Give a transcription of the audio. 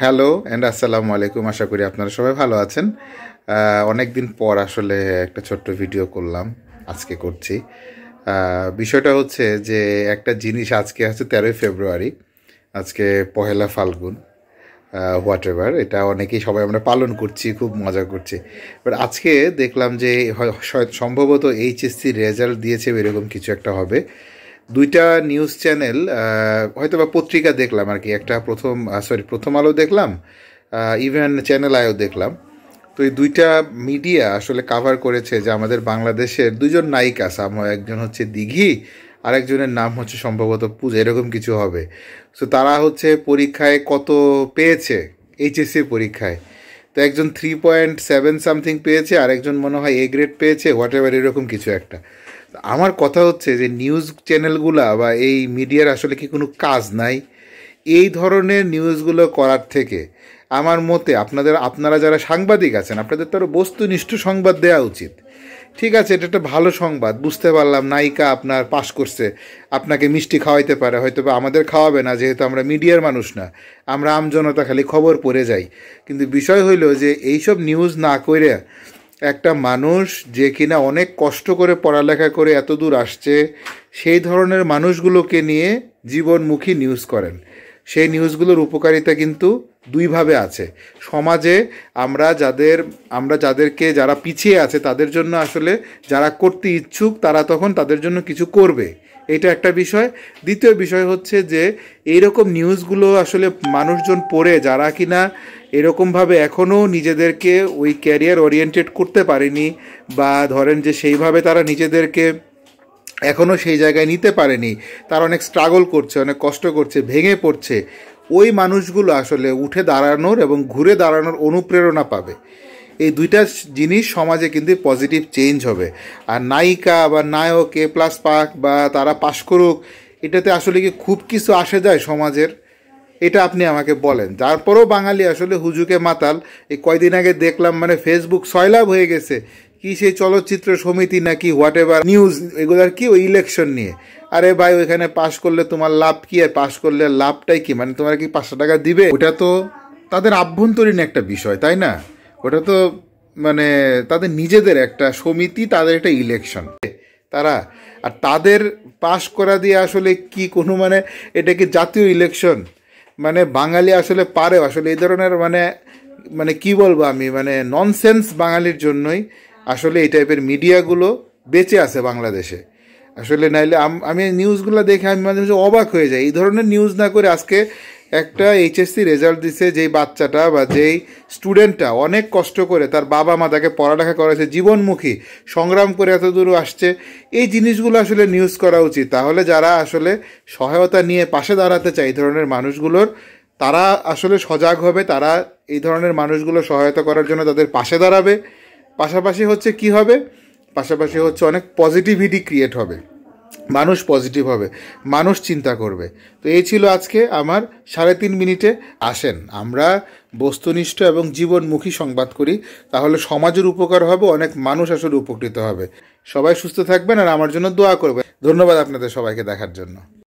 hello and আসসালামু আলাইকুম আশা করি আপনারা সবাই ভালো আছেন অনেক দিন পর আসলে একটা ছোট্ট ভিডিও করলাম আজকে করছি বিষয়টা হচ্ছে যে একটা জিনিস আজকে আছে তেরোই ফেব্রুয়ারি আজকে পহেলা ফাল্গুন হোয়াট এভার এটা অনেকেই সবাই আমরা পালন করছি খুব মজা করছি বাট আজকে দেখলাম যে সম্ভবত এইচএসসি রেজাল্ট দিয়েছে এরকম কিছু একটা হবে দুইটা নিউজ চ্যানেল হয়তো বা পত্রিকা দেখলাম আর কি একটা প্রথম সরি প্রথম আলো দেখলাম ইভেন চ্যানেল আয়ও দেখলাম তো এই দুইটা মিডিয়া আসলে কাভার করেছে যে আমাদের বাংলাদেশের দুজন নায়িকা সামহ একজন হচ্ছে দিঘি একজনের নাম হচ্ছে সম্ভবত পূজা এরকম কিছু হবে সো তারা হচ্ছে পরীক্ষায় কত পেয়েছে এইচএসসি পরীক্ষায় তো একজন থ্রি পয়েন্ট সেভেন সামথিং পেয়েছে আর একজন মনে হয় এ গ্রেড পেয়েছে হোয়াট এভার এরকম কিছু একটা আমার কথা হচ্ছে যে নিউজ চ্যানেলগুলা বা এই মিডিয়ার আসলে কি কোনো কাজ নাই এই ধরনের নিউজগুলো করার থেকে আমার মতে আপনাদের আপনারা যারা সাংবাদিক আছেন আপনাদের তো আরও বস্তুনিষ্ঠ সংবাদ দেওয়া উচিত ঠিক আছে এটা একটা ভালো সংবাদ বুঝতে পারলাম নায়িকা আপনার পাশ করছে আপনাকে মিষ্টি খাওয়াইতে পারে হয়তো বা আমাদের খাওয়াবে না যেহেতু আমরা মিডিয়ার মানুষ না আমরা আমজনতা খালি খবর পড়ে যাই কিন্তু বিষয় হইল যে এইসব নিউজ না করে একটা মানুষ যে কিনা অনেক কষ্ট করে পড়ালেখা করে এত দূর আসছে সেই ধরনের মানুষগুলোকে নিয়ে জীবনমুখী নিউজ করেন সেই নিউজগুলোর উপকারিতা কিন্তু দুইভাবে আছে সমাজে আমরা যাদের আমরা যাদেরকে যারা পিছিয়ে আছে তাদের জন্য আসলে যারা করতে ইচ্ছুক তারা তখন তাদের জন্য কিছু করবে এটা একটা বিষয় দ্বিতীয় বিষয় হচ্ছে যে এইরকম নিউজগুলো আসলে মানুষজন পড়ে যারা কি না এরকমভাবে এখনও নিজেদেরকে ওই ক্যারিয়ার ওরিয়েন্টেড করতে পারেনি বা ধরেন যে সেইভাবে তারা নিজেদেরকে এখনও সেই জায়গায় নিতে পারেনি তারা অনেক স্ট্রাগল করছে অনেক কষ্ট করছে ভেঙে পড়ছে ওই মানুষগুলো আসলে উঠে দাঁড়ানোর এবং ঘুরে দাঁড়ানোর অনুপ্রেরণা পাবে এই দুইটা জিনিস সমাজে কিন্তু পজিটিভ চেঞ্জ হবে আর নায়িকা বা নায়ক এ প্লাস পাক বা তারা পাশ করুক এটাতে আসলে কি খুব কিছু আসে যায় সমাজের এটা আপনি আমাকে বলেন তারপরেও বাঙালি আসলে হুজুকে মাতাল এই কয়দিন আগে দেখলাম মানে ফেসবুক সয়লাভ হয়ে গেছে কি সেই চলচ্চিত্র সমিতি নাকি হোয়াট এভার নিউজ আর কি ওই ইলেকশন নিয়ে আরে ভাই ওইখানে পাশ করলে তোমার লাভ কি আর পাশ করলে লাভটাই কি মানে তোমার কি পাঁচশো টাকা দিবে ওটা তো তাদের আভ্যন্তরীণ একটা বিষয় তাই না ওটা তো মানে তাদের নিজেদের একটা সমিতি তাদের একটা ইলেকশন তারা আর তাদের পাশ করা দিয়ে আসলে কি কোনো মানে এটা কি জাতীয় ইলেকশন মানে বাঙালি আসলে পারে আসলে এই ধরনের মানে মানে কি বলবো আমি মানে ননসেন্স বাঙালির জন্যই আসলে এই টাইপের মিডিয়াগুলো বেঁচে আছে বাংলাদেশে আসলে নাইলে আমি নিউজগুলো দেখে আমি মাঝে মাঝে অবাক হয়ে যাই এই ধরনের নিউজ না করে আজকে একটা এইচএসসি রেজাল্ট দিছে যেই বাচ্চাটা বা যেই স্টুডেন্টটা অনেক কষ্ট করে তার বাবা মা তাকে পড়ালেখা করেছে জীবনমুখী সংগ্রাম করে এত দূর আসছে এই জিনিসগুলো আসলে নিউজ করা উচিত তাহলে যারা আসলে সহায়তা নিয়ে পাশে দাঁড়াতে চায় এই ধরনের মানুষগুলোর তারা আসলে সজাগ হবে তারা এই ধরনের মানুষগুলো সহায়তা করার জন্য তাদের পাশে দাঁড়াবে পাশাপাশি হচ্ছে কি হবে পাশাপাশি হচ্ছে অনেক পজিটিভিটি ক্রিয়েট হবে মানুষ পজিটিভ হবে মানুষ চিন্তা করবে তো এই ছিল আজকে আমার সাড়ে তিন মিনিটে আসেন আমরা বস্তুনিষ্ঠ এবং জীবনমুখী সংবাদ করি তাহলে সমাজের উপকার হবে অনেক মানুষ আসলে উপকৃত হবে সবাই সুস্থ থাকবেন আর আমার জন্য দোয়া করবেন ধন্যবাদ আপনাদের সবাইকে দেখার জন্য